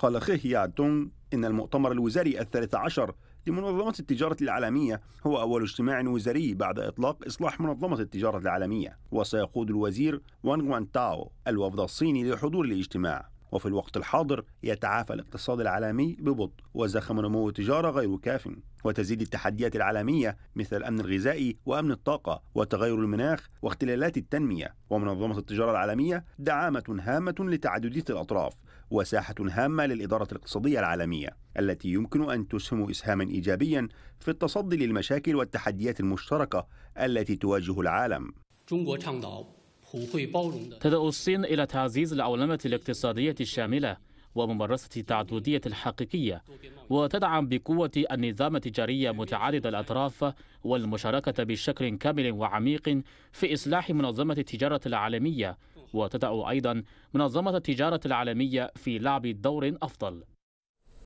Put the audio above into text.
قال خيه تونغ إن المؤتمر الوزاري الثالث عشر لمنظمة التجارة العالمية هو أول اجتماع وزاري بعد إطلاق إصلاح منظمة التجارة العالمية وسيقود الوزير وانغ وان تاو الوفد الصيني لحضور الاجتماع وفي الوقت الحاضر يتعافى الاقتصاد العالمي ببطء وزخم نمو التجارة غير كاف وتزيد التحديات العالمية مثل الأمن الغذائي وأمن الطاقة وتغير المناخ واختلالات التنمية ومنظمة التجارة العالمية دعامة هامة لتعددية الأطراف وساحة هامة للإدارة الاقتصادية العالمية التي يمكن أن تسهم إسهاما إيجابيا في التصدي للمشاكل والتحديات المشتركة التي تواجه العالم تدعو الصين إلى تعزيز العولمة الاقتصادية الشاملة وممارسة التعددية الحقيقية وتدعم بقوة النظام التجاري متعدد الأطراف والمشاركة بشكل كامل وعميق في إصلاح منظمة التجارة العالمية وتدعو أيضا منظمة التجارة العالمية في لعب دور أفضل